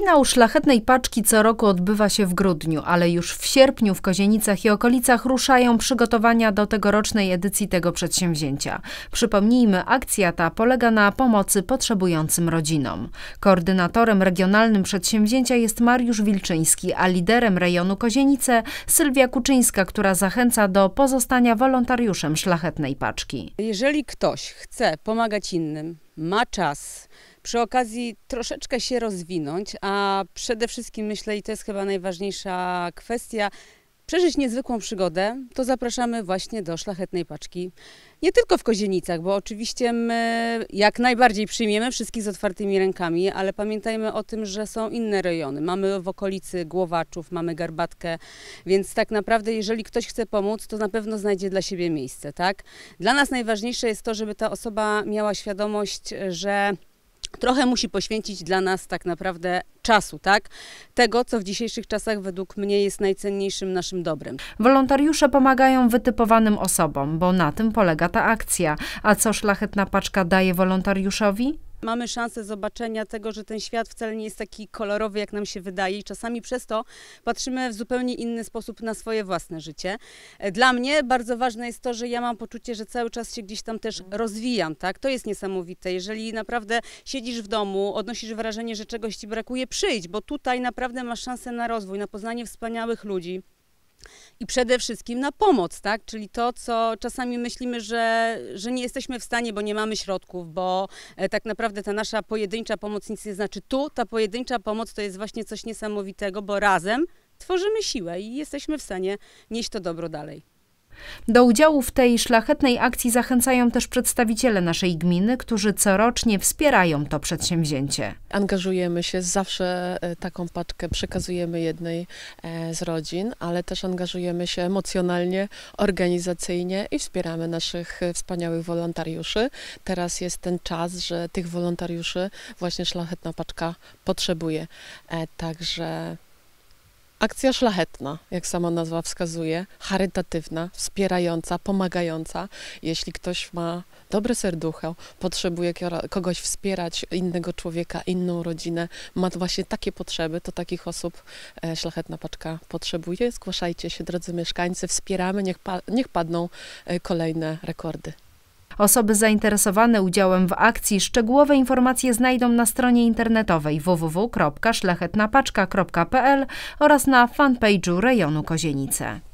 Finał szlachetnej paczki co roku odbywa się w grudniu, ale już w sierpniu w Kozienicach i okolicach ruszają przygotowania do tegorocznej edycji tego przedsięwzięcia. Przypomnijmy, akcja ta polega na pomocy potrzebującym rodzinom. Koordynatorem regionalnym przedsięwzięcia jest Mariusz Wilczyński, a liderem rejonu Kozienice Sylwia Kuczyńska, która zachęca do pozostania wolontariuszem szlachetnej paczki. Jeżeli ktoś chce pomagać innym, ma czas, przy okazji troszeczkę się rozwinąć, a przede wszystkim myślę, i to jest chyba najważniejsza kwestia, przeżyć niezwykłą przygodę, to zapraszamy właśnie do Szlachetnej Paczki. Nie tylko w Kozienicach, bo oczywiście my jak najbardziej przyjmiemy wszystkich z otwartymi rękami, ale pamiętajmy o tym, że są inne rejony. Mamy w okolicy Głowaczów, mamy Garbatkę, więc tak naprawdę jeżeli ktoś chce pomóc, to na pewno znajdzie dla siebie miejsce, tak? Dla nas najważniejsze jest to, żeby ta osoba miała świadomość, że trochę musi poświęcić dla nas tak naprawdę czasu, tak? Tego, co w dzisiejszych czasach według mnie jest najcenniejszym naszym dobrem. Wolontariusze pomagają wytypowanym osobom, bo na tym polega ta akcja. A co szlachetna paczka daje wolontariuszowi? mamy szansę zobaczenia tego, że ten świat wcale nie jest taki kolorowy, jak nam się wydaje i czasami przez to patrzymy w zupełnie inny sposób na swoje własne życie. E, dla mnie bardzo ważne jest to, że ja mam poczucie, że cały czas się gdzieś tam też rozwijam, tak? To jest niesamowite. Jeżeli naprawdę siedzisz w domu, odnosisz wrażenie, że czegoś ci brakuje, przyjdź, bo tutaj naprawdę masz szansę na rozwój, na poznanie wspaniałych ludzi i przede wszystkim na pomoc, tak? Czyli to, co czasami myślimy, że, że nie jesteśmy w stanie, bo nie mamy środków, bo e, tak naprawdę ta nasza pojedyncza pomoc nic nie znaczy. Tu ta pojedyncza pomoc to jest właśnie coś niesamowitego, bo razem tworzymy siłę i jesteśmy w stanie nieść to dobro dalej. Do udziału w tej szlachetnej akcji zachęcają też przedstawiciele naszej gminy, którzy corocznie wspierają to przedsięwzięcie. Angażujemy się zawsze e, taką paczkę przekazujemy jednej e, z rodzin, ale też angażujemy się emocjonalnie, organizacyjnie i wspieramy naszych e, wspaniałych wolontariuszy. Teraz jest ten czas, że tych wolontariuszy właśnie szlachetna paczka potrzebuje. Także Akcja szlachetna, jak sama nazwa wskazuje, charytatywna, wspierająca, pomagająca. Jeśli ktoś ma dobre serducho, potrzebuje kogoś wspierać, innego człowieka, inną rodzinę, ma właśnie takie potrzeby, to takich osób e, Szlachetna Paczka potrzebuje. Zgłaszajcie się, drodzy mieszkańcy, wspieramy, niech, pa niech padną e, kolejne rekordy. Osoby zainteresowane udziałem w akcji szczegółowe informacje znajdą na stronie internetowej www.szlachetnapaczka.pl oraz na fanpage'u rejonu Kozienice.